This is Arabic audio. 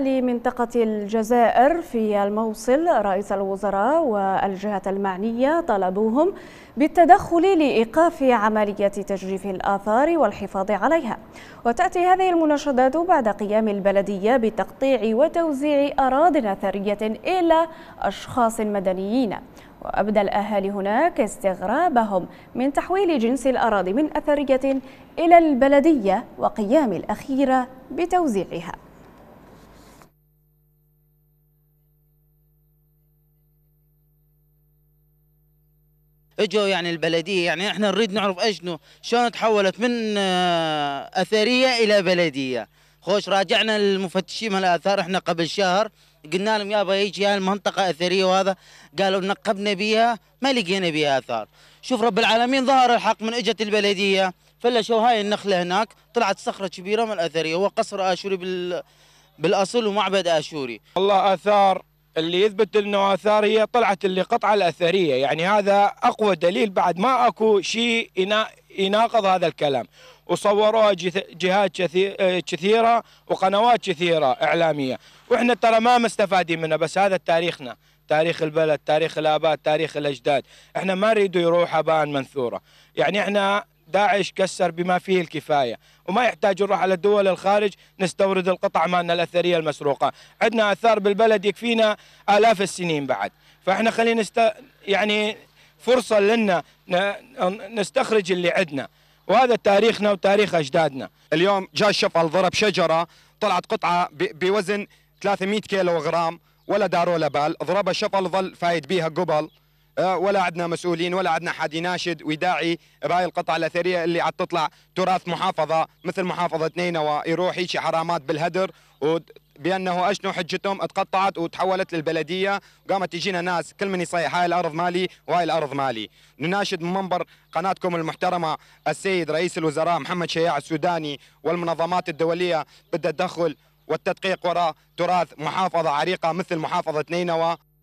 لمنطقة الجزائر في الموصل رئيس الوزراء والجهة المعنية طلبوهم بالتدخل لإيقاف عملية تجريف الآثار والحفاظ عليها وتأتي هذه المناشدات بعد قيام البلدية بتقطيع وتوزيع أراض أثرية إلى أشخاص مدنيين وأبدى الأهالي هناك استغرابهم من تحويل جنس الأراضي من أثرية إلى البلدية وقيام الأخيرة بتوزيعها اجوا يعني البلديه يعني احنا نريد نعرف اجنو شلون تحولت من آه، اثريه الى بلديه خوش راجعنا المفتشين من الاثار احنا قبل شهر قلنا لهم يابا يجي المنطقه اثريه وهذا قالوا نقبنا بها ما لقينا بها اثار شوف رب العالمين ظهر الحق من اجت البلديه فلشوا هاي النخله هناك طلعت صخره كبيره من الاثريه هو قصر اشوري بال بالاصل ومعبد اشوري والله اثار اللي يثبت انه اثار هي طلعت اللي قطعه الاثريه يعني هذا اقوى دليل بعد ما اكو شيء يناقض هذا الكلام وصوروها جهات آه، كثيره وقنوات كثيره اعلاميه واحنا ترى ما مستفادين منها بس هذا تاريخنا تاريخ البلد تاريخ الاباء تاريخ الاجداد احنا ما نريد يروح ابان منثوره يعني احنا داعش كسر بما فيه الكفايه وما يحتاج نروح على دول الخارج نستورد القطع مالنا الاثريه المسروقه عندنا اثار بالبلد يكفينا الاف السنين بعد فاحنا خلينا نست... يعني فرصه لنا نستخرج اللي عندنا وهذا تاريخنا وتاريخ اجدادنا اليوم جاء الشفل ضرب شجره طلعت قطعه بوزن 300 كيلو غرام ولا داروا له بال ضربها شفل ظل فايد بيها قبل أه، ولا عندنا مسؤولين ولا عندنا حد يناشد ويداعي راي القطعه الاثريه اللي عاد تطلع تراث محافظه مثل محافظه نينوى يروح هيك حرامات بالهدر بانه اشنو حجتهم اتقطعت وتحولت للبلديه وقامت تجينا ناس كل من يصيح هاي الارض مالي وهاي الارض مالي نناشد من منبر قناتكم المحترمه السيد رئيس الوزراء محمد شياع السوداني والمنظمات الدوليه بالتدخل والتدقيق وراء تراث محافظه عريقه مثل محافظه نينوى